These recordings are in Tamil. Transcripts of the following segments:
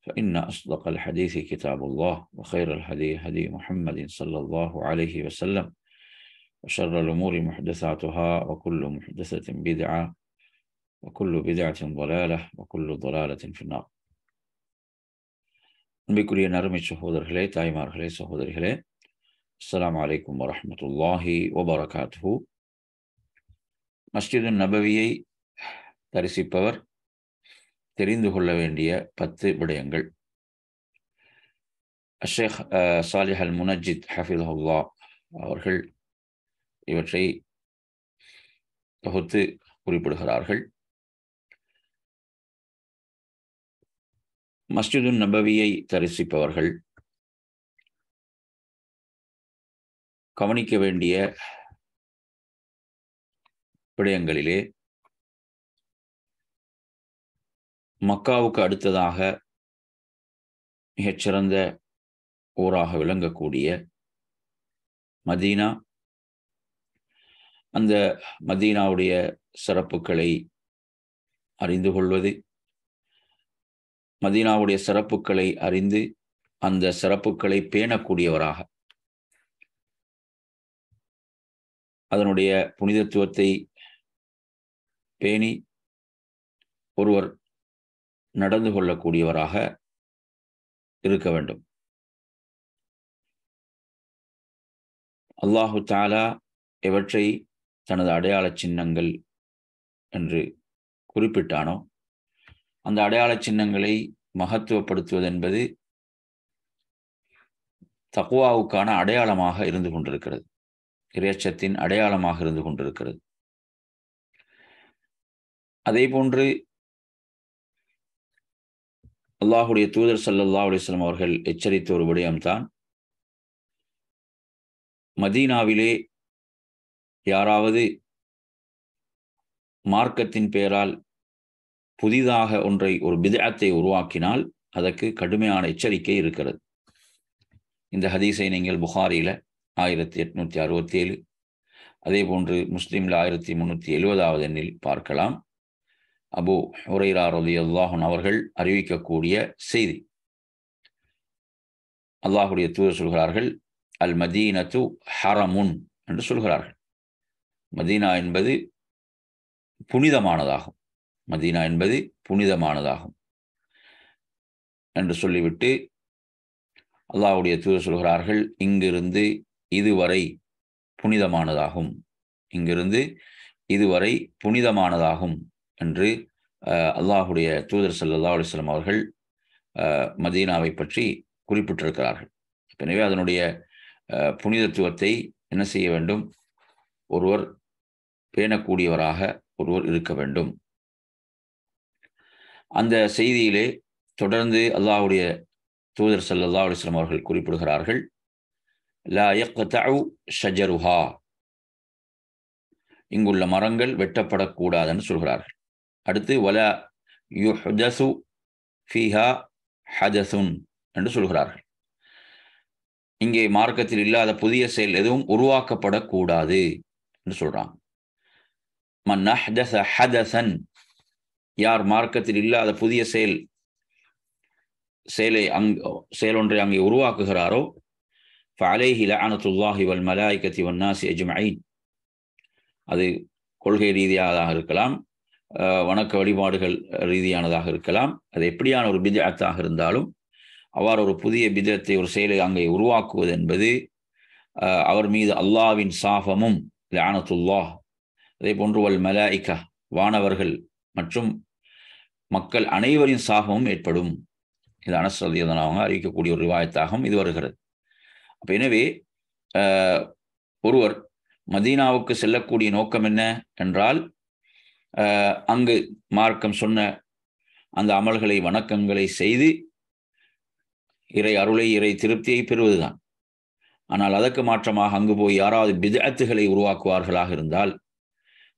فإن أصدق الحديث كتاب الله وخير الحديث هدي محمد صلى الله عليه وسلم وشر الأمور محدثاتها وكل محدثة بدعة وكل بدعة ضلالة وكل ضلالة في النار بكل السلام عليكم ورحمة الله وبركاته مسجد النبوي ترسي بور தெரிந்து கொள்ள வேண்டிய பத்து விடயங்கள் அஷேக் சாலிஹ் அல் முனஜித் ஹஃபிதுல்லா அவர்கள் இவற்றை தொகுத்து குறிப்பிடுகிறார்கள் மஸ்ஜிது நபவியை தரிசிப்பவர்கள் கவனிக்க வேண்டிய விடயங்களிலே மக்காவுக்கு அடுத்ததாக மிகச்சிறந்த ஊராக விளங்கக்கூடிய மதீனா அந்த மதீனாவுடைய சிறப்புகளை அறிந்து கொள்வது மதீனாவுடைய சிறப்புகளை அறிந்து அந்த சிறப்புகளை பேணக்கூடியவராக அதனுடைய புனிதத்துவத்தை பேணி ஒருவர் நடந்து கொள்ளக்கூடியவராக இருக்க வேண்டும் அல்லாஹு தாலா எவற்றை தனது அடையாள சின்னங்கள் என்று குறிப்பிட்டானோ அந்த அடையாள சின்னங்களை மகத்துவப்படுத்துவது என்பது தக்குவாவுக்கான அடையாளமாக இருந்து கொண்டிருக்கிறது இறைச்சத்தின் அடையாளமாக இருந்து கொண்டிருக்கிறது அதே போன்று அல்லாஹுடைய தூதர் சல்லல்லா அலிஸ்லாம் அவர்கள் எச்சரித்த ஒரு விடயம்தான் மதீனாவிலே யாராவது மார்க்கத்தின் பெயரால் புதிதாக ஒன்றை ஒரு பிதத்தை உருவாக்கினால் அதற்கு கடுமையான எச்சரிக்கை இருக்கிறது இந்த ஹதீஸை நீங்கள் புகாரியில் ஆயிரத்தி எட்நூற்றி அறுபத்தி ஏழு அதே போன்று முஸ்லீமில் ஆயிரத்தி முந்நூற்றி எழுபதாவது எண்ணில் பார்க்கலாம் அபு ஹுரைரா ரதி அல்லாஹன் அவர்கள் அறிவிக்கக்கூடிய செய்தி அல்லாஹுடைய தூதர் சொல்கிறார்கள் அல் மதீனத்து ஹரமுன் என்று சொல்கிறார்கள் மதீனா என்பது புனிதமானதாகும் மதீனா என்பது புனிதமானதாகும் என்று சொல்லிவிட்டு அல்லாஹுடைய தூதர் சொல்கிறார்கள் இங்கிருந்து இதுவரை புனிதமானதாகும் இங்கிருந்து இதுவரை புனிதமானதாகும் என்று அல்லாஹுடைய தூதர் சல்லா அலிஸ்லாம் அவர்கள் மதீனாவை பற்றி குறிப்பிட்டிருக்கிறார்கள் எனவே அதனுடைய புனிதத்துவத்தை என்ன செய்ய வேண்டும் ஒருவர் பேணக்கூடியவராக ஒருவர் இருக்க வேண்டும் அந்த செய்தியிலே தொடர்ந்து அல்லாஹுடைய தூதர் சல்லா அலிஸ்லாம் அவர்கள் குறிப்பிடுகிறார்கள் ஷஜருஹா இங்குள்ள மரங்கள் வெட்டப்படக்கூடாதுன்னு சொல்கிறார்கள் அடுத்து வல யுஹ்தசு ஃபீஹா ஹதசுன் என்று சொல்கிறார்கள் இங்கே மார்க்கத்தில் இல்லாத புதிய செயல் எதுவும் உருவாக்கப்படக்கூடாது என்று சொல்றாங்க ஹதசன் யார் மார்க்கத்தில் இல்லாத புதிய செயல் செயலை அங் செயலொன்றை அங்கே உருவாக்குகிறாரோ ஃபலைஹி லஅனத்துல்லாஹி வல் மலாய்கத்தி வன்னாசி அஜ்மயின் அது கொள்கை ரீதியாக இருக்கலாம் வணக்க வழிபாடுகள் ரீதியானதாக இருக்கலாம் அது எப்படியான ஒரு பிதத்தாக இருந்தாலும் அவர் ஒரு புதிய பிதத்தை ஒரு செயலை அங்கே உருவாக்குவது என்பது அவர் மீது அல்லாவின் சாபமும் லானத்துல்லா அதே போன்று வல் மலாய்கா வானவர்கள் மற்றும் மக்கள் அனைவரின் சாபமும் ஏற்படும் இது அனஸ்ரதியதன் அவங்க அறிவிக்கக்கூடிய ஒரு விவாயத்தாகவும் இது வருகிறது அப்போ எனவே ஒருவர் மதீனாவுக்கு செல்லக்கூடிய நோக்கம் என்ன என்றால் அங்கு மார்க்கம் சொன்ன அந்த அமல்களை வணக்கங்களை செய்து இறை அருளை இறை திருப்தியை பெறுவதுதான் ஆனால் அதற்கு மாற்றமாக அங்கு போய் யாராவது பிதத்துகளை உருவாக்குவார்களாக இருந்தால்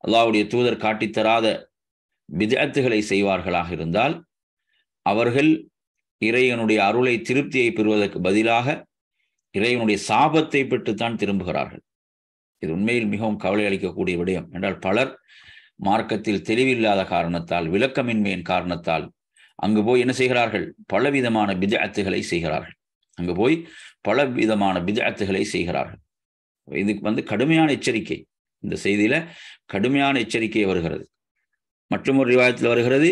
அல்லாவுடைய தூதர் காட்டித்தராத பிதத்துகளை செய்வார்களாக இருந்தால் அவர்கள் இறைவனுடைய அருளை திருப்தியை பெறுவதற்கு பதிலாக இறைவனுடைய சாபத்தை பெற்றுத்தான் திரும்புகிறார்கள் இது உண்மையில் மிகவும் கவலை அளிக்கக்கூடிய விடயம் என்றால் பலர் மார்க்கத்தில் தெளிவில்லாத காரணத்தால் விளக்கமின்மையின் காரணத்தால் அங்கு போய் என்ன செய்கிறார்கள் பலவிதமான பிஜாத்துகளை செய்கிறார்கள் அங்கு போய் பல விதமான பிஜாத்துகளை செய்கிறார்கள் இதுக்கு வந்து கடுமையான எச்சரிக்கை இந்த செய்தியில கடுமையான எச்சரிக்கை வருகிறது மற்றும் ஒரு ரிவாயத்தில் வருகிறது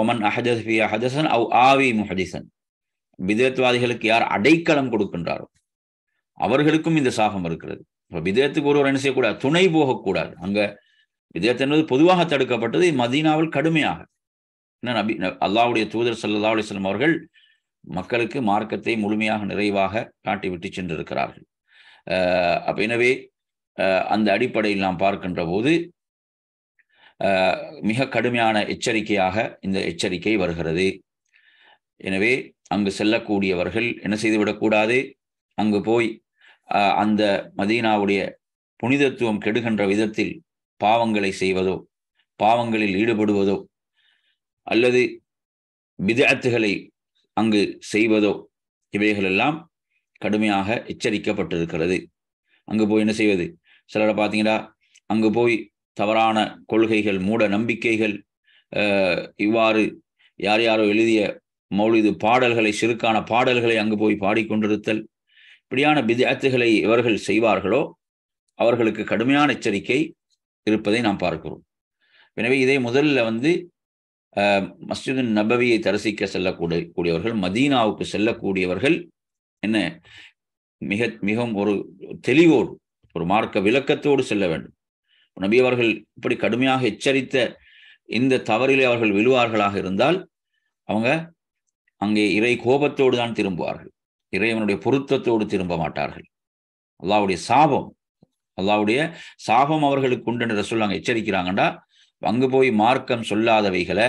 ஒமன் அஹஜஸ் அஹதசன் அவ் ஆவி முஹதிசன் விதேத்வாதிகளுக்கு யார் அடைக்கலம் கொடுக்கின்றாரோ அவர்களுக்கும் இந்த சாகம் இருக்கிறது இப்போ விதேத்துக்கு ஒருவர் என்ன செய்யக்கூடாது துணை போகக்கூடாது அங்கே விதயத் என்பது பொதுவாக தடுக்கப்பட்டது மதீனாவில் கடுமையாக என்ன நபி அல்லாவுடைய தூதர் சல்லா அலிஸ்லம் அவர்கள் மக்களுக்கு மார்க்கத்தை முழுமையாக நிறைவாக காட்டிவிட்டு சென்றிருக்கிறார்கள் அப்போ எனவே அந்த அடிப்படையில் நாம் பார்க்கின்ற போது மிக கடுமையான எச்சரிக்கையாக இந்த எச்சரிக்கை வருகிறது எனவே அங்கு செல்லக்கூடியவர்கள் என்ன செய்துவிடக்கூடாது அங்கு போய் அந்த மதீனாவுடைய புனிதத்துவம் கெடுகின்ற விதத்தில் பாவங்களை செய்வதோ பாவங்களில் ஈடுபடுவதோ அல்லது விதத்துகளை அங்கு செய்வதோ இவைகளெல்லாம் கடுமையாக எச்சரிக்கப்பட்டிருக்கிறது அங்கு போய் என்ன செய்வது சிலரை பார்த்தீங்கன்னா அங்கு போய் தவறான கொள்கைகள் மூட நம்பிக்கைகள் இவ்வாறு யார் யாரோ எழுதிய மௌலிது பாடல்களை சிறுக்கான பாடல்களை அங்கு போய் பாடிக்கொண்டிருத்தல் இப்படியான விதத்துகளை இவர்கள் செய்வார்களோ அவர்களுக்கு கடுமையான எச்சரிக்கை இருப்பதை நாம் பார்க்கிறோம் எனவே இதை முதல்ல வந்து மஸ்ஜிது நபவியை தரிசிக்க செல்லக்கூடிய கூடியவர்கள் மதீனாவுக்கு செல்லக்கூடியவர்கள் என்ன மிக மிகவும் ஒரு தெளிவோடு ஒரு மார்க்க விளக்கத்தோடு செல்ல வேண்டும் நபி அவர்கள் இப்படி கடுமையாக எச்சரித்த இந்த தவறிலே அவர்கள் விழுவார்களாக இருந்தால் அவங்க அங்கே இறை கோபத்தோடு தான் திரும்புவார்கள் இறைவனுடைய பொருத்தத்தோடு திரும்ப மாட்டார்கள் அல்லாவுடைய சாபம் அல்லாவுடைய சாபம் அவர்களுக்கு உண்டுன்றதை சொல்லுவாங்க எச்சரிக்கிறாங்கண்டா அங்கு போய் மார்க்கம் சொல்லாதவைகளை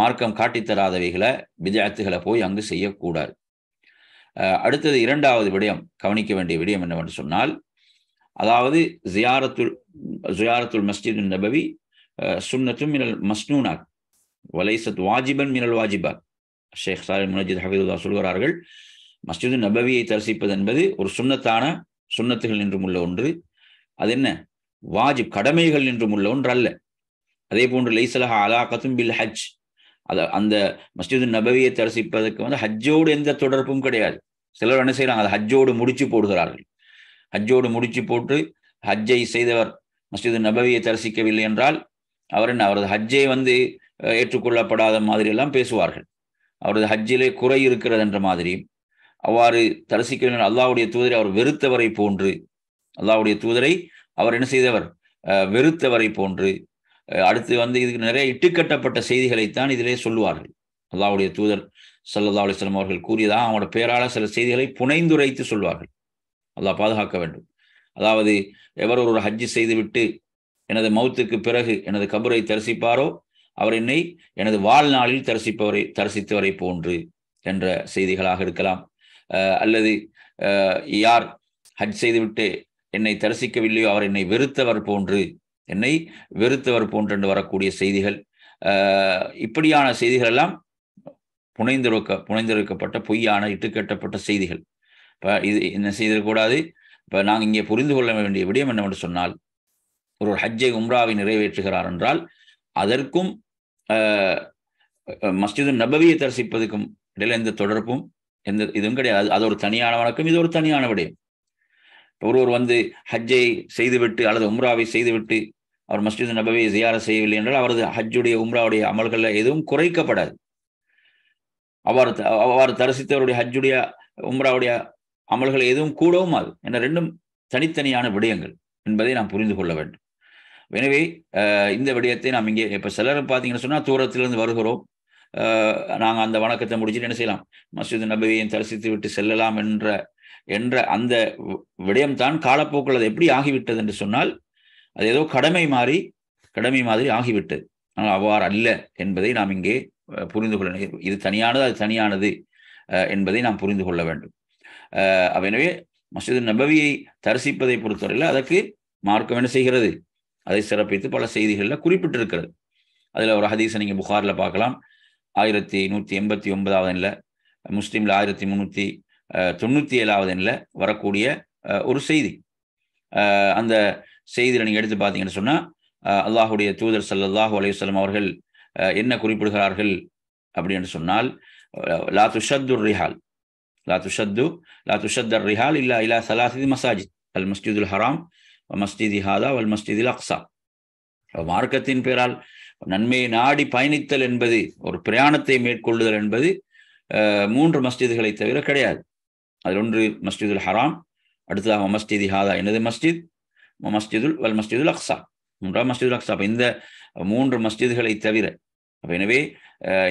மார்க்கம் காட்டித்தராதவைகளை விஜயத்துகளை போய் அங்கு செய்யக்கூடாது அடுத்தது இரண்டாவது விடயம் கவனிக்க வேண்டிய விடயம் என்னவென்று சொன்னால் அதாவது ஜியாரத்துல் ஜியாரத்துல் மஸ்ஜிது நபவி சுன்னத்தும் மினல் மஸ்னூனாக் வலைசத் வாஜிபன் மினல் வாஜிபாக் ஷேக் சாரி முனஜித் ஹபீதுல்லா சொல்கிறார்கள் மஸ்ஜிது நபவியை தரிசிப்பது என்பது ஒரு சுண்ணத்தான சுன்னத்துகள் என்றும் உள்ள ஒன்று அது என்ன வாஜிப் கடமைகள் என்றும் உள்ள ஒன்று அல்ல அதே போன்று லைசலஹா அலா பில் ஹஜ் அத அந்த மஸ்ஜிது நபவியை தரிசிப்பதற்கு வந்து ஹஜ்ஜோடு எந்த தொடர்பும் கிடையாது சிலர் என்ன செய்யறாங்க அதை ஹஜ்ஜோடு முடிச்சு போடுகிறார்கள் ஹஜ்ஜோடு முடிச்சு போட்டு ஹஜ்ஜை செய்தவர் மஸ்ஜிது நபவியை தரிசிக்கவில்லை என்றால் அவர் என்ன அவரது ஹஜ்ஜை வந்து ஏற்றுக்கொள்ளப்படாத மாதிரி எல்லாம் பேசுவார்கள் அவரது ஹஜ்ஜிலே குறை இருக்கிறது என்ற மாதிரி அவ்வாறு தரிசிக்க அல்லாவுடைய தூதரை அவர் வெறுத்தவரை போன்று அல்லாவுடைய தூதரை அவர் என்ன செய்தவர் வெறுத்தவரை போன்று அடுத்து வந்து இதுக்கு நிறைய இட்டுக்கட்டப்பட்ட செய்திகளைத்தான் இதிலே சொல்லுவார்கள் அல்லாவுடைய தூதர் சல்லா அலிஸ்லாம் அவர்கள் கூறியதாக அவனோட பேரால சில செய்திகளை புனைந்துரைத்து சொல்வார்கள் அல்லாஹ் பாதுகாக்க வேண்டும் அதாவது எவர் ஒரு ஹஜ்ஜு செய்துவிட்டு எனது மௌத்துக்கு பிறகு எனது கபரை தரிசிப்பாரோ அவர் என்னை எனது வாழ்நாளில் தரிசிப்பவரை தரிசித்தவரை போன்று என்ற செய்திகளாக இருக்கலாம் அல்லது யார் ஹஜ் செய்துவிட்டு என்னை தரிசிக்கவில்லையோ அவர் என்னை வெறுத்தவர் போன்று என்னை வெறுத்தவர் போன்று வரக்கூடிய செய்திகள் இப்படியான செய்திகள் எல்லாம் புனைந்திருக்க புனைந்திருக்கப்பட்ட பொய்யான இட்டுக்கட்டப்பட்ட செய்திகள் இப்போ இது என்ன கூடாது இப்போ நாங்கள் இங்கே புரிந்து கொள்ள வேண்டிய விடயம் என்னவென்று சொன்னால் ஒரு ஹஜ்ஜை உம்ராவை நிறைவேற்றுகிறார் என்றால் அதற்கும் மஸ்ஜிது நபவியை தரிசிப்பதற்கும் இடையில எந்த தொடர்பும் எந்த இதுவும் கிடையாது அது ஒரு தனியான வணக்கம் இது ஒரு தனியான விடயம் ஒருவர் வந்து ஹஜ்ஜை செய்துவிட்டு அல்லது உம்ராவை செய்துவிட்டு அவர் மஸ்ஜித் நபவை ஜியார செய்யவில்லை என்றால் அவரது ஹஜ்ஜுடைய உம்ராவுடைய அமல்களில் எதுவும் குறைக்கப்படாது அவர் அவர் தரிசித்தவருடைய ஹஜ்ஜுடைய உம்ராவுடைய அமல்கள் எதுவும் கூடவும் அது என ரெண்டும் தனித்தனியான விடயங்கள் என்பதை நாம் புரிந்து கொள்ள வேண்டும் எனவே இந்த விடயத்தை நாம் இங்கே இப்போ சிலர் பார்த்தீங்கன்னு சொன்னால் தூரத்திலிருந்து வருகிறோம் நாங்கள் அந்த வணக்கத்தை முடிச்சுட்டு என்ன செய்யலாம் மஸ்ஜித் நபியையும் தரிசித்து விட்டு செல்லலாம் என்ற என்ற அந்த விடயம்தான் காலப்போக்கில் அது எப்படி ஆகிவிட்டது என்று சொன்னால் அது ஏதோ கடமை மாறி கடமை மாதிரி ஆகிவிட்டது ஆனால் அவ்வாறு அல்ல என்பதை நாம் இங்கே புரிந்து கொள்ள இது தனியானது அது தனியானது என்பதை நாம் புரிந்து கொள்ள வேண்டும் எனவே மசித நபவியை தரிசிப்பதை பொறுத்தவரையில் அதற்கு மார்க்கம் என்ன செய்கிறது அதை சிறப்பித்து பல செய்திகளில் குறிப்பிட்டிருக்கிறது அதில் ஒரு ஹதீஸை நீங்கள் புகாரில் பார்க்கலாம் ஆயிரத்தி நூற்றி எண்பத்தி ஒன்பதாவது முஸ்லீமில் ஆயிரத்தி முந்நூற்றி தொண்ணூற்றி ஏழாவது எண்ணில் வரக்கூடிய ஒரு செய்தி அந்த செய்தியில் நீங்கள் எடுத்து பார்த்தீங்கன்னு சொன்னால் அல்லாஹுடைய தூதர் சல்லாஹூ அலையுஸ்லம் அவர்கள் என்ன குறிப்பிடுகிறார்கள் அப்படின்னு சொன்னால் லா துஷத்துர் ரிஹால் லா துஷத்து லா அர் ரிஹால் இல்லா இல்லா சலாசித் மசாஜித் அல் மஸ்ஜிதுல் ஹராம் மஸ்ஜிதி ஹாதா அல் மஸ்ஜிதில் அக்சா மார்க்கத்தின் பெயரால் நன்மையை நாடி பயணித்தல் என்பது ஒரு பிரயாணத்தை மேற்கொள்ளுதல் என்பது மூன்று மஸ்ஜிதுகளை தவிர கிடையாது அதில் ஒன்று மஸ்ஜிதுல் ஹராம் அடுத்ததாக மஸ்ஜிதி ஹாதா எனது மஸ்ஜித் மஸ்ஜிதுல் வல் மஸ்ஜிதுல் அக்ஸா மூன்றாவது மஸ்ஜிதுல் அக்ஸா அப்போ இந்த மூன்று மஸ்ஜிதுகளை தவிர அப்போ எனவே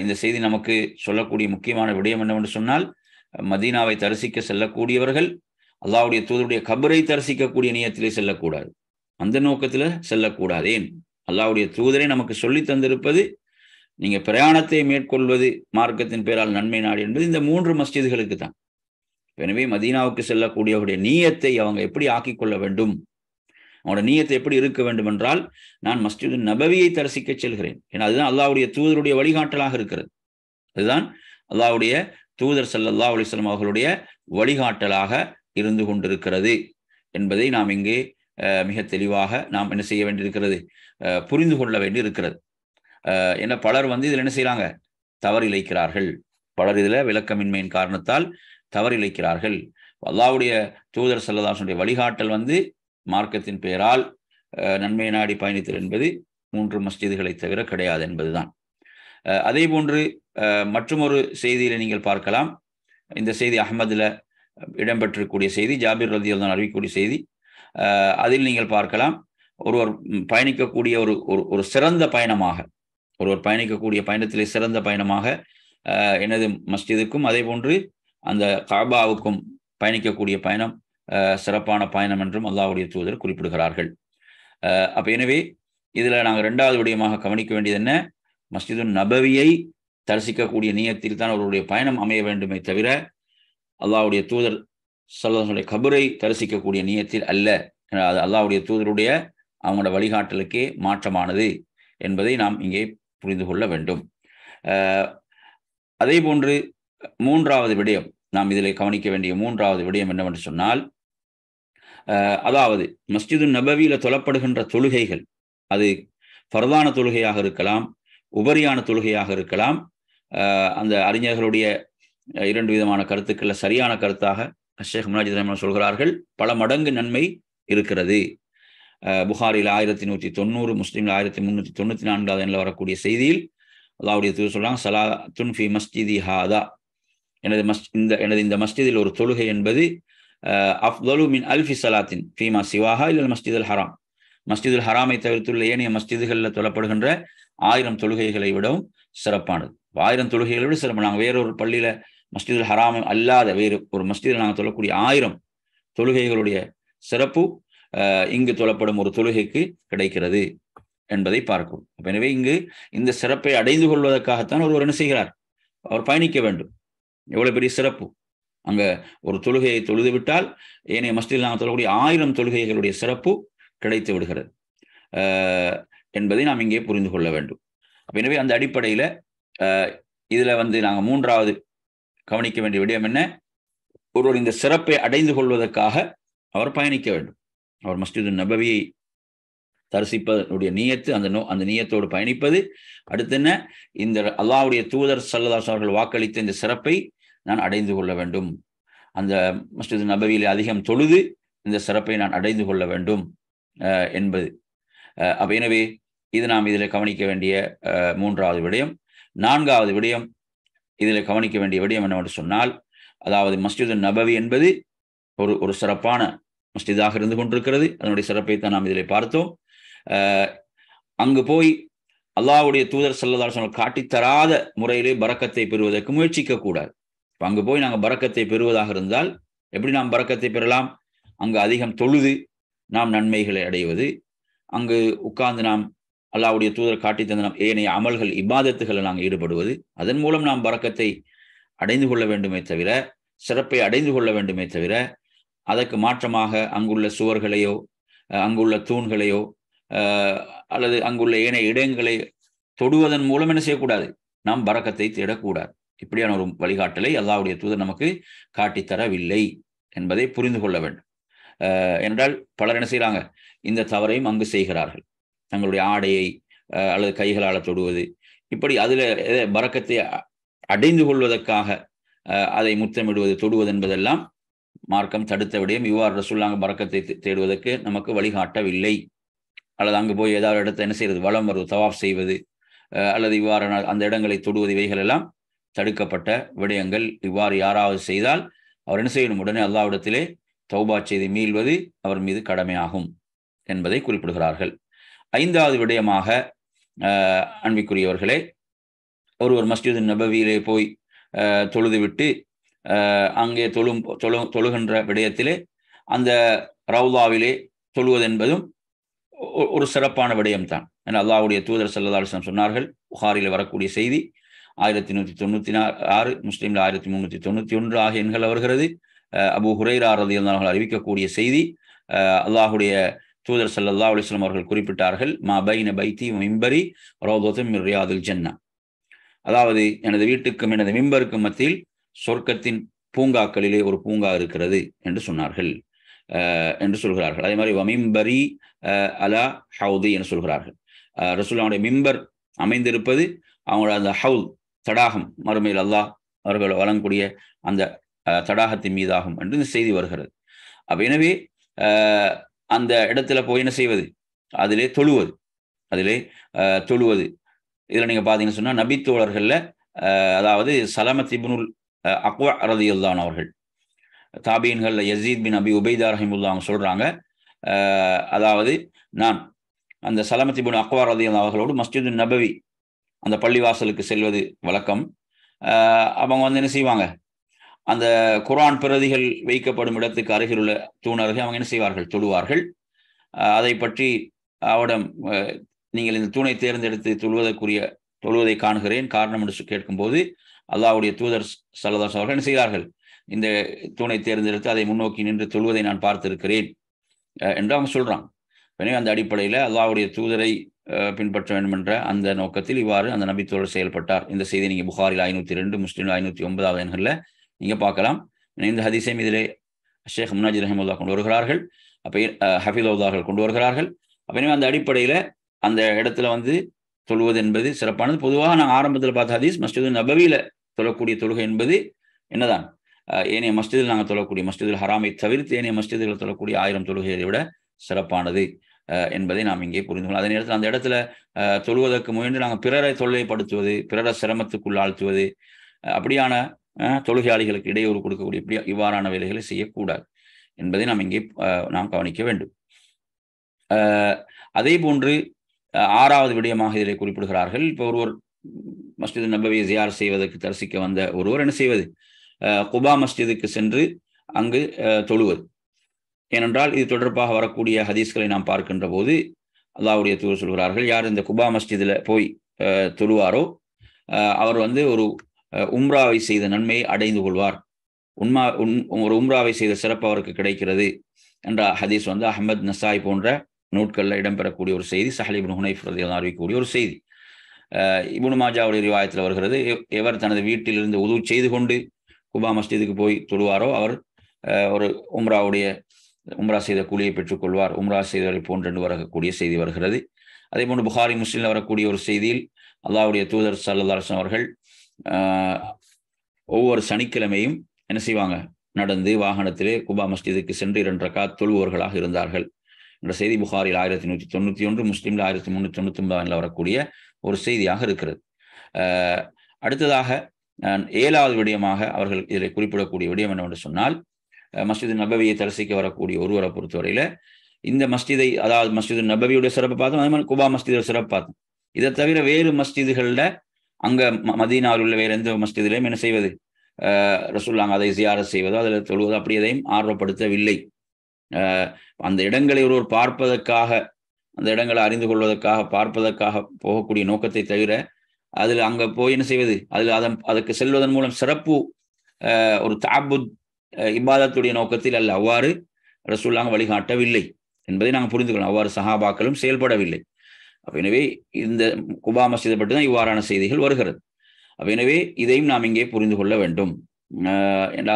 இந்த செய்தி நமக்கு சொல்லக்கூடிய முக்கியமான விடயம் என்னவென்று சொன்னால் மதீனாவை தரிசிக்க செல்லக்கூடியவர்கள் அல்லாவுடைய தூதருடைய கபரை தரிசிக்கக்கூடிய நியத்திலே செல்லக்கூடாது அந்த நோக்கத்தில் செல்லக்கூடாதேன் அல்லாவுடைய தூதரை நமக்கு சொல்லி தந்திருப்பது நீங்கள் பிரயாணத்தை மேற்கொள்வது மார்க்கத்தின் பெயரால் நன்மை நாடு என்பது இந்த மூன்று மஸ்ஜிதுகளுக்கு தான் எனவே மதீனாவுக்கு செல்லக்கூடிய அவருடைய நீயத்தை அவங்க எப்படி ஆக்கிக்கொள்ள வேண்டும் அவனோட நீயத்தை எப்படி இருக்க வேண்டும் என்றால் நான் மஸ்ஜிது நபவியை தரிசிக்க செல்கிறேன் ஏன்னா அதுதான் அல்லாவுடைய தூதருடைய வழிகாட்டலாக இருக்கிறது அதுதான் அல்லாவுடைய தூதர் அல்லா அலிஸ்லாம் அவர்களுடைய வழிகாட்டலாக இருந்து கொண்டிருக்கிறது என்பதை நாம் இங்கே மிக தெளிவாக நாம் என்ன செய்ய வேண்டியிருக்கிறது புரிந்து கொள்ள வேண்டி இருக்கிறது ஏன்னா பலர் வந்து இதில் என்ன செய்கிறாங்க தவறு இழைக்கிறார்கள் பலர் இதில் விளக்கமின்மையின் காரணத்தால் தவறிழைக்கிறார்கள் அல்லாவுடைய தூதர் செல்லதாசனுடைய வழிகாட்டல் வந்து மார்க்கத்தின் பெயரால் நன்மை நாடி பயணித்தல் என்பது மூன்று மஸ்ஜிதுகளை தவிர கிடையாது என்பதுதான் அதே போன்று மற்றொரு செய்தியில நீங்கள் பார்க்கலாம் இந்த செய்தி அகமதுல இடம்பெற்றிருக்கூடிய செய்தி ஜாபிர் ரதியில் தான் அறிவிக்கக்கூடிய செய்தி அதில் நீங்கள் பார்க்கலாம் ஒருவர் பயணிக்கக்கூடிய ஒரு ஒரு சிறந்த பயணமாக ஒருவர் பயணிக்கக்கூடிய பயணத்திலே சிறந்த பயணமாக எனது மஸ்ஜிதுக்கும் அதே போன்று அந்த காபாவுக்கும் பயணிக்கக்கூடிய பயணம் சிறப்பான பயணம் என்றும் அல்லாவுடைய தூதர் குறிப்பிடுகிறார்கள் அப்போ எனவே இதில் நாங்கள் ரெண்டாவது விடயமாக கவனிக்க வேண்டியது என்ன மஸ்ஜிது நபவியை தரிசிக்கக்கூடிய நீயத்தில் தான் அவருடைய பயணம் அமைய வேண்டுமே தவிர அல்லாவுடைய தூதர் சொல்லக்கூடிய கபரை தரிசிக்கக்கூடிய நீயத்தில் அல்ல அது அல்லாவுடைய தூதருடைய அவங்களோட வழிகாட்டலுக்கே மாற்றமானது என்பதை நாம் இங்கே புரிந்து கொள்ள வேண்டும் அதே போன்று மூன்றாவது விடயம் நாம் இதில் கவனிக்க வேண்டிய மூன்றாவது விடயம் என்னவென்று சொன்னால் அதாவது மஸ்ஜிது நபவியில் தொழப்படுகின்ற தொழுகைகள் அது பரதான தொழுகையாக இருக்கலாம் உபரியான தொழுகையாக இருக்கலாம் அந்த அறிஞர்களுடைய இரண்டு விதமான கருத்துக்களில் சரியான கருத்தாக ஷேக் முனாஜி ரஹ்மான் சொல்கிறார்கள் பல மடங்கு நன்மை இருக்கிறது புகாரில் ஆயிரத்தி நூற்றி தொண்ணூறு முஸ்லீமில் ஆயிரத்தி முந்நூற்றி தொண்ணூற்றி நான்காவது எண்ணில் வரக்கூடிய செய்தியில் அதாவுடைய தூர் சொல்கிறாங்க சலா துன்ஃபி மஸ்ஜிதி ஹாதா எனது மஸ் இந்த எனது இந்த மஸ்ஜிதில் ஒரு தொழுகை என்பது அஃப்தலு மின் அல்ஃபி சலாத்தின் ஃபீமா சிவாஹா இல்லை மஸ்ஜித் அல் ஹராம் மஸ்ஜிதுல் ஹராமை தவிர்த்துள்ள ஏனைய மஸ்ஜிதுகளில் தொல்லப்படுகின்ற ஆயிரம் தொழுகைகளை விடவும் சிறப்பானது ஆயிரம் தொழுகைகளை விட சிறப்பு நாங்கள் வேறொரு பள்ளியில் மஸ்ஜிதுல் ஹராம் அல்லாத வேறு ஒரு மஸ்ஜிதில் நாங்கள் தொழக்கூடிய ஆயிரம் தொழுகைகளுடைய சிறப்பு இங்கு தொல்லப்படும் ஒரு தொழுகைக்கு கிடைக்கிறது என்பதை பார்க்கும் எனவே இங்கு இந்த சிறப்பை அடைந்து கொள்வதற்காகத்தான் ஒருவர் என்ன செய்கிறார் அவர் பயணிக்க வேண்டும் எவ்வளோ பெரிய சிறப்பு அங்கே ஒரு தொழுகையை தொழுது விட்டால் ஏனைய மஸ்தில் நாம் தொழக்கூடிய ஆயிரம் தொழுகைகளுடைய சிறப்பு கிடைத்து விடுகிறது என்பதை நாம் இங்கே புரிந்து கொள்ள வேண்டும் எனவே அந்த அடிப்படையில் இதில் வந்து நாங்கள் மூன்றாவது கவனிக்க வேண்டிய விடயம் என்ன ஒருவர் இந்த சிறப்பை அடைந்து கொள்வதற்காக அவர் பயணிக்க வேண்டும் அவர் மஸ்ஜிது நபவியை தரிசிப்பதனுடைய நீயத்து அந்த நோ அந்த நீயத்தோடு பயணிப்பது அடுத்து என்ன இந்த அல்லாவுடைய தூதர் சல்லதாஸ் அவர்கள் வாக்களித்த இந்த சிறப்பை நான் அடைந்து கொள்ள வேண்டும் அந்த மஸ்ஜித் நபவியில் அதிகம் தொழுது இந்த சிறப்பை நான் அடைந்து கொள்ள வேண்டும் என்பது அப்ப எனவே இது நாம் இதில் கவனிக்க வேண்டிய மூன்றாவது விடயம் நான்காவது விடயம் இதில் கவனிக்க வேண்டிய விடயம் என்னவென்று சொன்னால் அதாவது மஸ்ஜிது நபவி என்பது ஒரு ஒரு சிறப்பான மஸ்ஜிதாக இருந்து கொண்டிருக்கிறது அதனுடைய சிறப்பை தான் நாம் இதில் பார்த்தோம் அங்கு போய் அல்லாவுடைய தூதர் செல்லதார் சொன்னால் காட்டித்தராத முறையிலே பறக்கத்தை பெறுவதற்கு முயற்சிக்க கூடாது இப்போ அங்கே போய் நாங்கள் பறக்கத்தை பெறுவதாக இருந்தால் எப்படி நாம் பறக்கத்தை பெறலாம் அங்கு அதிகம் தொழுது நாம் நன்மைகளை அடைவது அங்கு உட்கார்ந்து நாம் அல்லாவுடைய தூதர் காட்டி தந்த நாம் ஏனைய அமல்கள் இபாதத்துகளை நாங்கள் ஈடுபடுவது அதன் மூலம் நாம் பறக்கத்தை அடைந்து கொள்ள வேண்டுமே தவிர சிறப்பை அடைந்து கொள்ள வேண்டுமே தவிர அதற்கு மாற்றமாக அங்குள்ள சுவர்களையோ அங்குள்ள தூண்களையோ அல்லது அங்குள்ள ஏனைய இடங்களை தொடுவதன் மூலம் என்ன செய்யக்கூடாது நாம் பறக்கத்தை தேடக்கூடாது இப்படியான ஒரு வழிகாட்டலை அல்லாவுடைய தூதர் நமக்கு காட்டித்தரவில்லை என்பதை புரிந்து கொள்ள வேண்டும் என்றால் பலர் என்ன செய்கிறாங்க இந்த தவறையும் அங்கு செய்கிறார்கள் தங்களுடைய ஆடையை அல்லது கைகளால் தொடுவது இப்படி அதில் பறக்கத்தை அடைந்து கொள்வதற்காக அதை முத்தமிடுவது தொடுவது என்பதெல்லாம் மார்க்கம் தடுத்த விடையும் இவ்வாறு ரசூல்லாங்க பறக்கத்தை தேடுவதற்கு நமக்கு வழிகாட்டவில்லை அல்லது அங்கு போய் ஏதாவது இடத்த என்ன செய்வது வளம் வருவது தவாப் செய்வது அல்லது இவ்வாறான அந்த இடங்களை தொடுவது இவைகள் எல்லாம் தடுக்கப்பட்ட விடயங்கள் இவ்வாறு யாராவது செய்தால் அவர் என்ன செய்யணும் உடனே அல்லாவிடத்திலே தௌபா செய்தி மீள்வது அவர் மீது கடமையாகும் என்பதை குறிப்பிடுகிறார்கள் ஐந்தாவது விடயமாக அன்பிக்குரியவர்களே ஒருவர் மஸ்ஜிது நபவியிலே போய் தொழுதுவிட்டு அங்கே தொழும் தொழு தொழுகின்ற விடயத்திலே அந்த ரவுலாவிலே தொழுவதென்பதும் ஒரு சிறப்பான விடயம்தான் என அல்லாவுடைய தூதர் சல்லதாலிசம் சொன்னார்கள் புகாரில் வரக்கூடிய செய்தி ஆயிரத்தி நூற்றி தொண்ணூற்றி ஆறு முஸ்லீம்ல ஆயிரத்தி முன்னூத்தி தொண்ணூற்றி ஒன்று ஆகிய எண்கள் வருகிறது அபு ஹுரேரா ரதி அவர்கள் அறிவிக்கக்கூடிய செய்தி அல்லாஹுடைய தூதர் சல்லா அலிஸ்லாம் அவர்கள் குறிப்பிட்டார்கள் மா பைன பைத்தி மிம்பரி ரோதோதம் ரியாதுல் ஜென்னா அதாவது எனது வீட்டுக்கும் எனது மிம்பருக்கும் மத்தியில் சொர்க்கத்தின் பூங்காக்களிலே ஒரு பூங்கா இருக்கிறது என்று சொன்னார்கள் என்று சொல்கிறார்கள் அதே மாதிரி வமிம்பரி அலா ஹவுதி என்று சொல்கிறார்கள் ரசூல்லாவுடைய மிம்பர் அமைந்திருப்பது அவங்களோட அந்த ஹவுத் தடாகம் மறுமையில் அல்லாஹ் அவர்கள் வழங்கக்கூடிய அந்த தடாகத்தின் மீதாகும் என்று இந்த செய்தி வருகிறது அப்ப எனவே அந்த இடத்துல போய் என்ன செய்வது அதிலே தொழுவது அதிலே தொழுவது இதில் நீங்கள் பார்த்தீங்கன்னு சொன்னால் நபித்தோழர்களில் அதாவது சலமத் இபுனுல் அக்வா ரதியுல்லான் அவர்கள் தாபீன்கள்ல யசீத் பின் அபி உபைதா ரஹிமுல்லா அவங்க சொல்கிறாங்க அதாவது நான் அந்த சலமத் இபுன் அக்வா ரதியுல்லா அவர்களோடு மஸ்ஜிது நபவி அந்த பள்ளிவாசலுக்கு செல்வது வழக்கம் அவங்க வந்து என்ன செய்வாங்க அந்த குரான் பிரதிகள் வைக்கப்படும் இடத்துக்கு அருகில் உள்ள அவங்க என்ன செய்வார்கள் தொழுவார்கள் அதை பற்றி அவடம் நீங்கள் இந்த தூணை தேர்ந்தெடுத்து தொழுவதற்குரிய தொழுவதை காண்கிறேன் காரணம் என்று கேட்கும்போது அல்லாவுடைய தூதர் சல்லதாஸ் அவர்கள் என்ன செய்தார்கள் இந்த தூணை தேர்ந்தெடுத்து அதை முன்னோக்கி நின்று தொழுவதை நான் பார்த்திருக்கிறேன் என்று அவங்க சொல்கிறான் எனவே அந்த அடிப்படையில் அல்லாவுடைய தூதரை பின்பற்ற வேண்டும் என்ற அந்த நோக்கத்தில் இவ்வாறு அந்த நபித்தோடு செயல்பட்டார் இந்த செய்தி நீங்கள் புகாரில் ஐநூற்றி ரெண்டு முஸ்லீம் ஐநூற்றி ஒன்பதாவது எண்களில் நீங்கள் பார்க்கலாம் இந்த ஹதீஸையும் இதிலே ஷேக் முனாஜி ரஹமுல்லா கொண்டு வருகிறார்கள் அப்போ ஹஃபீதவுல்லார்கள் கொண்டு வருகிறார்கள் அப்போ அந்த அடிப்படையில் அந்த இடத்துல வந்து தொழுவது என்பது சிறப்பானது பொதுவாக நான் ஆரம்பத்தில் பார்த்த ஹதீஸ் மஸ்ஜிது நபவியில் தொழக்கூடிய தொழுகை என்பது என்னதான் ஏனைய மஸ்ஜிதில் நாங்கள் தொழக்கூடிய மஸ்ஜிதில் ஹராமை தவிர்த்து ஏனைய மஸ்ஜிதில் தொழக்கூடிய ஆயிரம் தொழுகையை விட சிறப்பானது என்பதை நாம் இங்கே புரிந்து கொள்ளும் அதே நேரத்தில் அந்த இடத்துல தொழுவதற்கு முயன்று நாங்கள் பிறரை தொல்லைப்படுத்துவது பிறரை சிரமத்துக்குள் ஆழ்த்துவது அப்படியான தொழுகையாளிகளுக்கு இடையூறு கொடுக்கக்கூடிய இப்படி இவ்வாறான வேலைகளை செய்யக்கூடாது என்பதை நாம் இங்கே நாம் கவனிக்க வேண்டும் அதே போன்று ஆறாவது விடயமாக இதில் குறிப்பிடுகிறார்கள் இப்போ ஒருவர் மஸ்ஜித் நபவியை ஜியார் செய்வதற்கு தரிசிக்க வந்த ஒருவர் என்ன செய்வது குபா மஸ்ஜிதுக்கு சென்று அங்கு தொழுவது ஏனென்றால் இது தொடர்பாக வரக்கூடிய ஹதீஸ்களை நாம் பார்க்கின்ற போது அல்லாவுடைய தூர் சொல்கிறார்கள் யார் இந்த குபா மஸ்ஜிதில் போய் தொழுவாரோ அவர் வந்து ஒரு உம்ராவை செய்த நன்மையை அடைந்து கொள்வார் உண்மா உன் ஒரு உம்ராவை செய்த சிறப்பு அவருக்கு கிடைக்கிறது என்ற ஹதீஸ் வந்து அஹமத் நசாய் போன்ற நூட்களில் இடம்பெறக்கூடிய ஒரு செய்தி சஹலிபின் ஹுனைஃப் ரதியில் அறிவிக்கக்கூடிய ஒரு செய்தி இபுனு மாஜாவுடைய ரிவாயத்தில் வருகிறது எவர் தனது வீட்டிலிருந்து உதவு செய்து கொண்டு குபா மஸ்ஜிதுக்கு போய் தொழுவாரோ அவர் ஒரு உம்ராவுடைய உம்ரா செய்த கூலியை பெற்றுக்கொள்வார் உம்ரா செய்தவரை போன்றென்று வரக்கூடிய செய்தி வருகிறது அதே போன்று புகாரி முஸ்லீமில் வரக்கூடிய ஒரு செய்தியில் அல்லாவுடைய தூதர் சல்லாசன் அவர்கள் ஒவ்வொரு சனிக்கிழமையும் என்ன செய்வாங்க நடந்து வாகனத்திலே குபா மஸ்ஜிதுக்கு சென்று இரண்டு ரக்கா தொழுவோர்களாக இருந்தார்கள் என்ற செய்தி புகாரில் ஆயிரத்தி நூற்றி தொண்ணூற்றி ஒன்று முஸ்லீமில் ஆயிரத்தி முந்நூற்றி தொண்ணூற்றி ஒன்பதில் வரக்கூடிய ஒரு செய்தியாக இருக்கிறது அடுத்ததாக ஏழாவது விடயமாக அவர்கள் இதில் குறிப்பிடக்கூடிய விடயம் என்னவென்று சொன்னால் மஸ்ஜிது நபவியை தரிசிக்க வரக்கூடிய ஒருவரை பொறுத்தவரையில இந்த மஸ்ஜிதை அதாவது மஸ்ஜிது நபவியுடைய சிறப்பு பார்த்தோம் அதே மாதிரி குபா மஸ்ஜிதோட சிறப்பு பார்த்தோம் இதை தவிர வேறு மஸ்ஜிதுகளில் அங்க மதீனாவில் உள்ள வேறு எந்த மஸ்ஜிதிலையும் என்ன செய்வது ரசூல்லாங்க அதை சியார செய்வதோ அதில் தொழுவதோ அப்படி எதையும் ஆர்வப்படுத்தவில்லை அந்த இடங்களை ஒருவர் பார்ப்பதற்காக அந்த இடங்களை அறிந்து கொள்வதற்காக பார்ப்பதற்காக போகக்கூடிய நோக்கத்தை தவிர அதில் அங்கே போய் என்ன செய்வது அதில் அதன் அதற்கு செல்வதன் மூலம் சிறப்பு ஒரு தாபுத் இபாதத்துடைய நோக்கத்தில் அல்ல அவ்வாறு ரசூல்லாங்க வழிகாட்டவில்லை என்பதை நாங்கள் புரிந்து புரிந்துக்கணும் அவ்வாறு சஹாபாக்களும் செயல்படவில்லை அப்ப எனவே இந்த குபா மசிதை பற்றி தான் இவ்வாறான செய்திகள் வருகிறது அப்ப எனவே இதையும் நாம் இங்கே புரிந்து கொள்ள வேண்டும்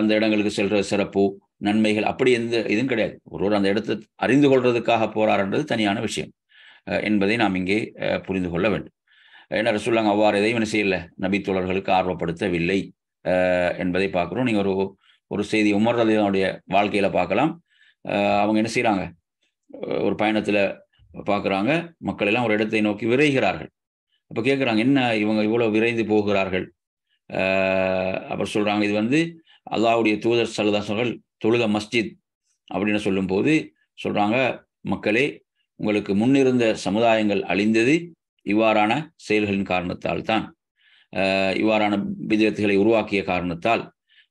அந்த இடங்களுக்கு செல்ற சிறப்பு நன்மைகள் அப்படி எந்த இதுவும் கிடையாது ஒருவர் அந்த இடத்தை அறிந்து கொள்றதுக்காக போறாருன்றது தனியான விஷயம் என்பதை நாம் இங்கே புரிந்து கொள்ள வேண்டும் ஏன்னா ரசூல்லாங்க அவ்வாறு எதையும் என்ன செய்யலை நபித்தோழர்களுக்கு ஆர்வப்படுத்தவில்லை என்பதை பார்க்குறோம் நீங்கள் ஒரு ஒரு செய்தி உமர் ரலிதனுடைய வாழ்க்கையில் பார்க்கலாம் அவங்க என்ன செய்கிறாங்க ஒரு பயணத்தில் பார்க்குறாங்க மக்கள் எல்லாம் ஒரு இடத்தை நோக்கி விரைகிறார்கள் அப்போ கேட்குறாங்க என்ன இவங்க இவ்வளோ விரைந்து போகிறார்கள் அப்புறம் சொல்கிறாங்க இது வந்து அல்லாவுடைய தூதர் சலதாசர்கள் தொழுத மஸ்ஜித் அப்படின்னு சொல்லும்போது சொல்கிறாங்க மக்களே உங்களுக்கு முன்னிருந்த சமுதாயங்கள் அழிந்தது இவ்வாறான செயல்களின் காரணத்தால் தான் இவ்வாறான விதத்துகளை உருவாக்கிய காரணத்தால்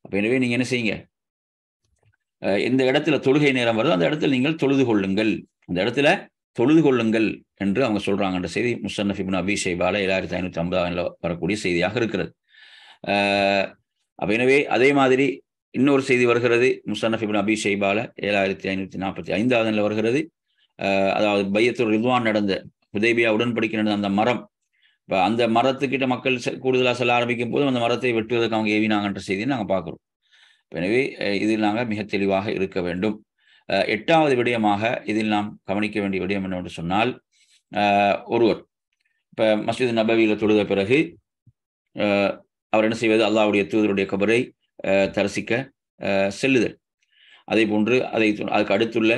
அப்போ எனவே நீங்கள் என்ன செய்யுங்க எந்த இடத்துல தொழுகை நேரம் வருதோ அந்த இடத்துல நீங்கள் தொழுது கொள்ளுங்கள் அந்த இடத்துல தொழுது கொள்ளுங்கள் என்று அவங்க சொல்றாங்க என்ற செய்தி முசன்னஃப் இபின் அபி ஏழாயிரத்தி ஐநூற்றி ஐம்பதாவில் வரக்கூடிய செய்தியாக இருக்கிறது அப்போ எனவே அதே மாதிரி இன்னொரு செய்தி வருகிறது முசன்னஃப் இபின் அபி ஷேபால ஏழாயிரத்தி ஐநூற்றி நாற்பத்தி ஐந்தாவதுல வருகிறது அதாவது பையத்தூர் ரிதுவான் நடந்த உதேபியா உடன்படிக்கை நடந்த அந்த மரம் இப்போ அந்த மரத்துக்கிட்ட மக்கள் கூடுதலாக செல்ல ஆரம்பிக்கும் போது அந்த மரத்தை வெட்டுவதற்கு அவங்க ஏவினாங்கன்ற செய்தியை நாங்கள் பார்க்குறோம் எனவே இதில் நாங்கள் மிக தெளிவாக இருக்க வேண்டும் எட்டாவது விடயமாக இதில் நாம் கவனிக்க வேண்டிய விடயம் என்னவென்று சொன்னால் ஒருவர் இப்போ மஸ்ஜித் நபவியில் தொழுத பிறகு அவர் என்ன செய்வது அல்லாவுடைய தூதருடைய கபரை தரிசிக்க செல்லுதல் அதே போன்று அதை அதுக்கு அடுத்துள்ள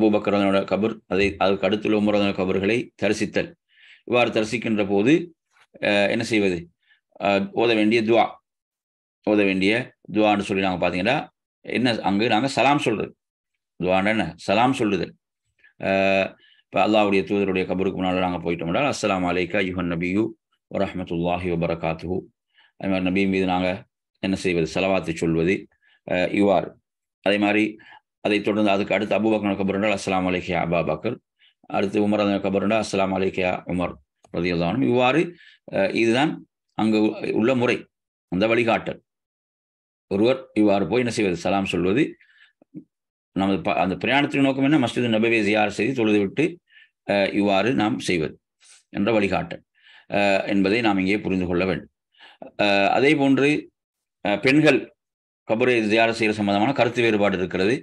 அபுபக்கரதனோட கபர் அதை அதுக்கு அடுத்துள்ள உமரதன கபர்களை தரிசித்தல் இவ்வாறு தரிசிக்கின்ற போது என்ன செய்வது ஓத வேண்டிய துவா ஓத வேண்டிய துவான்னு சொல்லி நாங்கள் பார்த்தீங்கன்னா என்ன அங்கே நாங்கள் சலாம் சொல்றது துவான்னு என்ன சலாம் சொல்லுது இப்போ அல்லாவுடைய தூதருடைய கபருக்கு முன்னால் நாங்கள் போயிட்டோம்னா அஸ்லாம் அலைக்கா யுஹன் நபியு வரமத்துல்லாஹி வபரகாத்து அது மாதிரி நபியும் மீது நாங்கள் என்ன செய்வது செலவாத்தை சொல்வது இவ்வாறு அதே மாதிரி அதைத் தொடர்ந்து அதுக்கு அடுத்து அபுபக்கர் கபர் என்றால் அஸ்லாம் அலைக்கா அபா பக்கர் அடுத்து உமர் கபருண்டா அஸ்லாம் அலிகா உமர் ரதியுல்லானும் இவ்வாறு இதுதான் அங்கு உள்ள முறை அந்த வழிகாட்டல் ஒருவர் இவ்வாறு போய் என்ன செய்வது சலாம் சொல்வது நமது அந்த பிரயாணத்தின் நோக்கம் என்ன மஸ்ஜித் நபவே ஜியார் செய்து தொழுது விட்டு இவ்வாறு நாம் செய்வது என்ற வழிகாட்டல் என்பதை நாம் இங்கே புரிந்து கொள்ள வேண்டும் அதே போன்று பெண்கள் கபரை ஜியார செய்கிற சம்பந்தமான கருத்து வேறுபாடு இருக்கிறது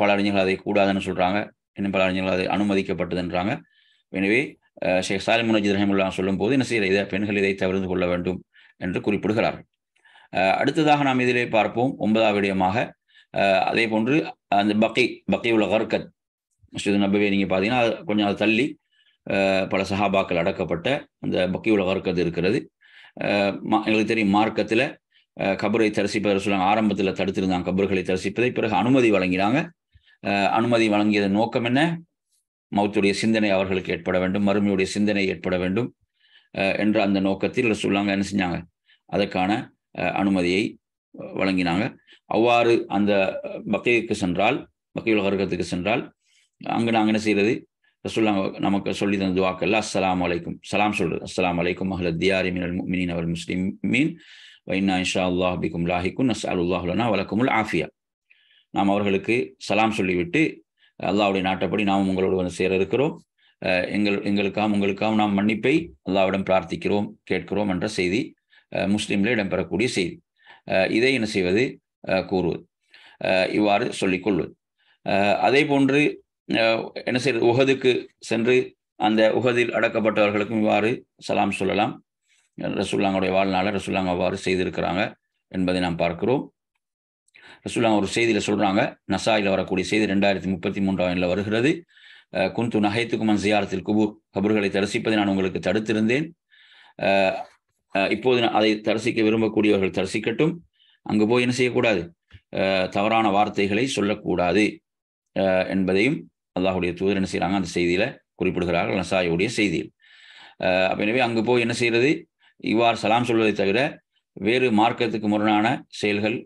பல அறிஞர்கள் அதை கூடாதுன்னு சொல்கிறாங்க இன்னும் பல அறிஞர்கள் அது அனுமதிக்கப்பட்டதுன்றாங்க எனவே ஷேக் சாலி முனஜித் ரஹிமுல்லா சொல்லும் போது என்ன செய்யற இதை பெண்கள் இதை தவிர்த்து கொள்ள வேண்டும் என்று குறிப்பிடுகிறார்கள் அடுத்ததாக நாம் இதிலே பார்ப்போம் ஒன்பதாவது விடயமாக அதே போன்று அந்த பக்கை பக்கை உள்ள கர்கத் மஸ்ஜிது நபவே நீங்கள் பார்த்தீங்கன்னா கொஞ்சம் அதை தள்ளி பல சஹாபாக்கள் அடக்கப்பட்ட அந்த பக்கி உள்ள கர்கத் இருக்கிறது எங்களுக்கு தெரியும் மார்க்கத்தில் கபரை தரிசிப்பதை சொல்லுவாங்க ஆரம்பத்தில் தடுத்திருந்தாங்க கபர்களை தரிசிப்பதை பிறகு அனுமதி வழங்கினாங்க அனுமதி வழங்கியதன் நோக்கம் என்ன மௌத்துடைய சிந்தனை அவர்களுக்கு ஏற்பட வேண்டும் மறுமையுடைய சிந்தனை ஏற்பட வேண்டும் என்ற அந்த நோக்கத்தில் சொல்லாங்க என்ன செஞ்சாங்க அதற்கான அனுமதியை வழங்கினாங்க அவ்வாறு அந்த பக்கைக்கு சென்றால் பக்கையுள் வர்க்கத்துக்கு சென்றால் அங்கு நாங்கள் என்ன செய்கிறது சொல்லாங்க நமக்கு சொல்லி தந்து வாக்கல்ல அஸ்லாம் வலைக்கும் சலாம் சொல்றது அஸ்லாம் வலைக்கும் மஹல தியாரி மினல் மீன் அவர் முஸ்லீம் மீன் வைனா இன்ஷா அல்லாஹ் பிகும் லாஹிக்கும் நஸ் அலுல்லாஹுலனா வழக்கமுல் ஆஃபியா நாம் அவர்களுக்கு சலாம் சொல்லிவிட்டு அல்லாவுடைய நாட்டப்படி நாம் உங்களோடு வந்து சேர இருக்கிறோம் எங்கள் எங்களுக்காம் உங்களுக்காம் நாம் மன்னிப்பை அல்லாவிடம் பிரார்த்திக்கிறோம் கேட்கிறோம் என்ற செய்தி முஸ்லீம்ல இடம்பெறக்கூடிய செய்தி இதை என்ன செய்வது கூறுவது இவ்வாறு சொல்லிக்கொள்வது அதே போன்று என்ன செய்வது உகதுக்கு சென்று அந்த உகதில் அடக்கப்பட்டவர்களுக்கும் இவ்வாறு சலாம் சொல்லலாம் ரசுல்லாங்களுடைய வாழ்நாள ரசுல்லாங்க அவ்வாறு செய்திருக்கிறாங்க என்பதை நாம் பார்க்கிறோம் ரசூல்லாம் ஒரு செய்தியில் சொல்கிறாங்க நசாயில் வரக்கூடிய செய்தி ரெண்டாயிரத்தி முப்பத்தி மூன்றாம் வருகிறது குந்து நகைத்துக்குமன் ஜியாரத்தில் குபூர் கபர்களை தரிசிப்பதை நான் உங்களுக்கு தடுத்திருந்தேன் இப்போது நான் அதை தரிசிக்க விரும்பக்கூடியவர்கள் தரிசிக்கட்டும் அங்கு போய் என்ன செய்யக்கூடாது தவறான வார்த்தைகளை சொல்லக்கூடாது என்பதையும் அல்லாஹுடைய தூதர் என்ன செய்கிறாங்க அந்த செய்தியில் குறிப்பிடுகிறார்கள் நசாயுடைய செய்தியில் அப்ப எனவே அங்கு போய் என்ன செய்கிறது இவ்வாறு சலாம் சொல்வதை தவிர வேறு மார்க்கத்துக்கு முரணான செயல்கள்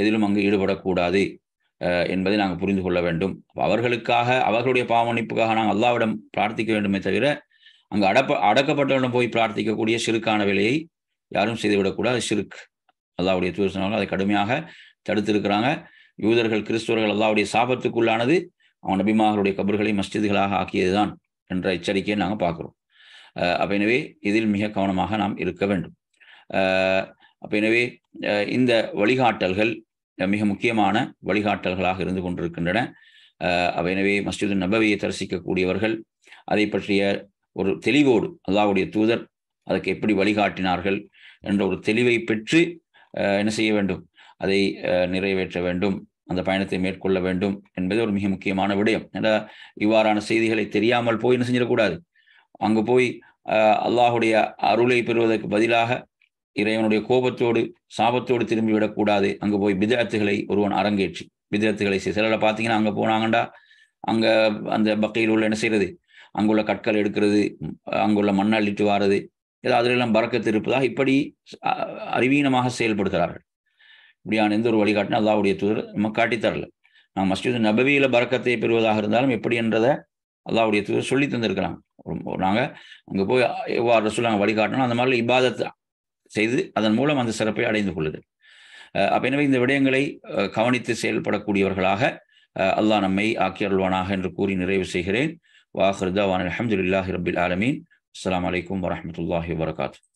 எதிலும் அங்கு ஈடுபடக்கூடாது என்பதை நாங்கள் புரிந்து கொள்ள வேண்டும் அவர்களுக்காக அவர்களுடைய பாவமன்னிப்புக்காக நாங்கள் அல்லாவிடம் பிரார்த்திக்க வேண்டுமே தவிர அங்கு அடப்ப அடக்கப்பட்டவரிடம் போய் பிரார்த்திக்கக்கூடிய சிறுக்கான வேலையை யாரும் செய்துவிடக்கூடாது சிறுக்கு அல்லாவுடைய தூர் சொன்னாலும் அதை கடுமையாக தடுத்திருக்கிறாங்க யூதர்கள் கிறிஸ்துவர்கள் அல்லாவுடைய சாபத்துக்குள்ளானது அவன் நபிமார்களுடைய கபர்களை மஸ்ஜிதுகளாக ஆக்கியதுதான் என்ற எச்சரிக்கையை நாங்கள் பார்க்குறோம் அப்ப எனவே இதில் மிக கவனமாக நாம் இருக்க வேண்டும் அப்போ எனவே இந்த வழிகாட்டல்கள் மிக முக்கியமான வழிகாட்டல்களாக இருந்து கொண்டிருக்கின்றன அவை எனவே மஸ்ஜிது நபவியை தரிசிக்கக்கூடியவர்கள் அதை பற்றிய ஒரு தெளிவோடு அல்லாவுடைய தூதர் அதற்கு எப்படி வழிகாட்டினார்கள் என்ற ஒரு தெளிவை பெற்று என்ன செய்ய வேண்டும் அதை நிறைவேற்ற வேண்டும் அந்த பயணத்தை மேற்கொள்ள வேண்டும் என்பது ஒரு மிக முக்கியமான விடயம் ஏன்னா இவ்வாறான செய்திகளை தெரியாமல் போய் என்ன செஞ்சிடக்கூடாது அங்கு போய் அல்லாஹுடைய அருளை பெறுவதற்கு பதிலாக இறைவனுடைய கோபத்தோடு சாபத்தோடு திரும்பிவிடக்கூடாது அங்கு போய் பிதத்துகளை ஒருவன் அரங்கேற்றி பிதத்துகளை சிலரை பார்த்தீங்கன்னா அங்கே போனாங்கண்டா அங்கே அந்த பக்கையில் உள்ள என்ன செய்யறது அங்குள்ள கற்கள் எடுக்கிறது அங்குள்ள மண் அள்ளிட்டு வாரது ஏதோ அதிலெல்லாம் பறக்கத்து இருப்பதாக இப்படி அறிவீனமாக செயல்படுகிறார்கள் இப்படியான எந்த ஒரு வழிகாட்டினா அல்லாவுடைய தூதர் நம்ம காட்டித்தரல நாம் மஸ்ஜித் நபவியில் பறக்கத்தை பெறுவதாக இருந்தாலும் எப்படி என்றதை அல்லாவுடைய தூதர் சொல்லி தந்திருக்கிறாங்க நாங்கள் அங்கே போய் எவ்வாறு சொல்லாங்க வழிகாட்டினா அந்த மாதிரி இபாதத்தை செய்து அதன் மூலம் அந்த சிறப்பை அடைந்து கொள்ளுதல் அப்ப எனவே இந்த விடயங்களை கவனித்து செயல்படக்கூடியவர்களாக அல்லாஹ் நம்மை ஆக்கியருள்வானாக என்று கூறி நிறைவு செய்கிறேன் வாஹர்தாவான் அலமதுல்லாஹி ரபில் ஆலமீன் அஸ்லாம் வலைக்கம் வரமத்துல்லாஹி வரகாத்து